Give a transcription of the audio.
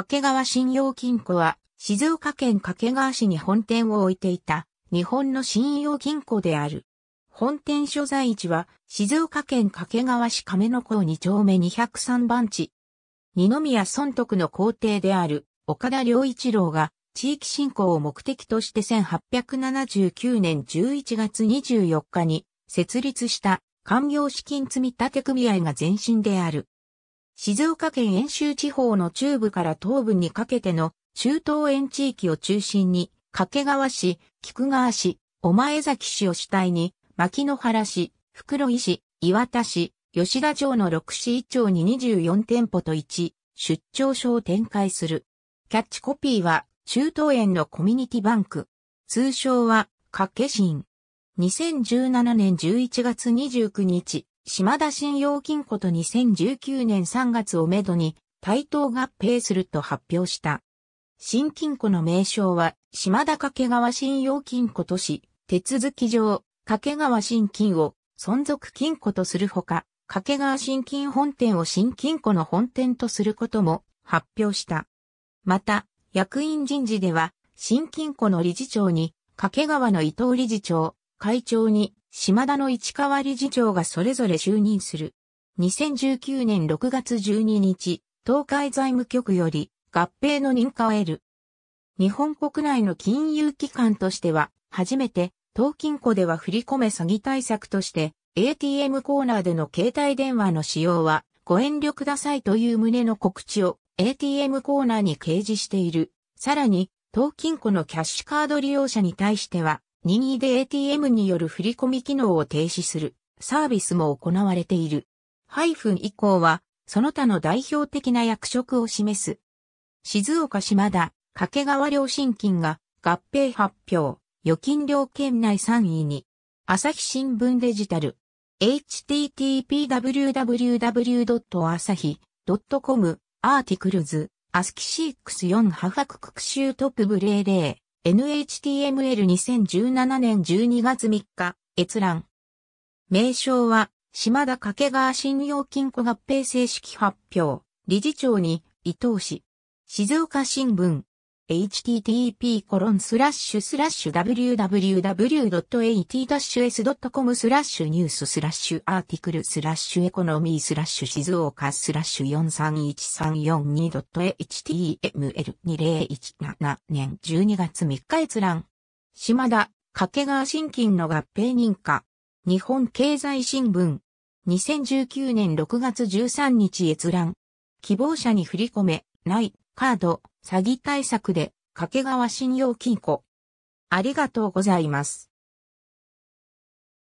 掛川信用金庫は、静岡県掛川市に本店を置いていた、日本の信用金庫である。本店所在地は、静岡県掛川市亀の港2丁目203番地。二宮尊徳の皇帝である、岡田良一郎が、地域振興を目的として1879年11月24日に、設立した、官業資金積立組合が前身である。静岡県遠州地方の中部から東部にかけての中東園地域を中心に、掛川市、菊川市、お前崎市を主体に、牧野原市、袋井市、岩田市、吉田町の6市1町に24店舗と1、出張所を展開する。キャッチコピーは、中東園のコミュニティバンク。通称は、掛け新。2017年11月29日、島田信用金庫と2019年3月をめどに、対等合併すると発表した。新金庫の名称は、島田掛川信用金庫とし、手続き上、掛川新金を存続金庫とするほか、掛川新金本店を新金庫の本店とすることも発表した。また、役員人事では、新金庫の理事長に、掛川の伊藤理事長、会長に、島田の市川理事長がそれぞれ就任する。2019年6月12日、東海財務局より合併の認可を得る。日本国内の金融機関としては、初めて、東金庫では振り込め詐欺対策として、ATM コーナーでの携帯電話の使用は、ご遠慮くださいという旨の告知を ATM コーナーに掲示している。さらに、東金庫のキャッシュカード利用者に対しては、任意で ATM による振込機能を停止するサービスも行われている。ハイフン以降は、その他の代表的な役職を示す。静岡島田、掛川良心金が合併発表、預金料圏内3位に、朝日新聞デジタル、http://www.asahi.com アーティクルズ、アスキシックス4ハファククシュートップブレーレー。NHTML2017 年12月3日、閲覧。名称は、島田掛川信用金庫合併正式発表、理事長に、伊藤氏。静岡新聞。http://www.at-s.com コロンススララッッシシュュスラッシュニューススラッシュアーティクルスラッシュエコノミースラッシュ静岡スラッシュ 431342.html2017 年12月3日閲覧。島田、掛川新金の合併認可。日本経済新聞。2019年6月13日閲覧。希望者に振り込め、ない、カード。詐欺対策で、掛川信用金庫。ありがとうございます。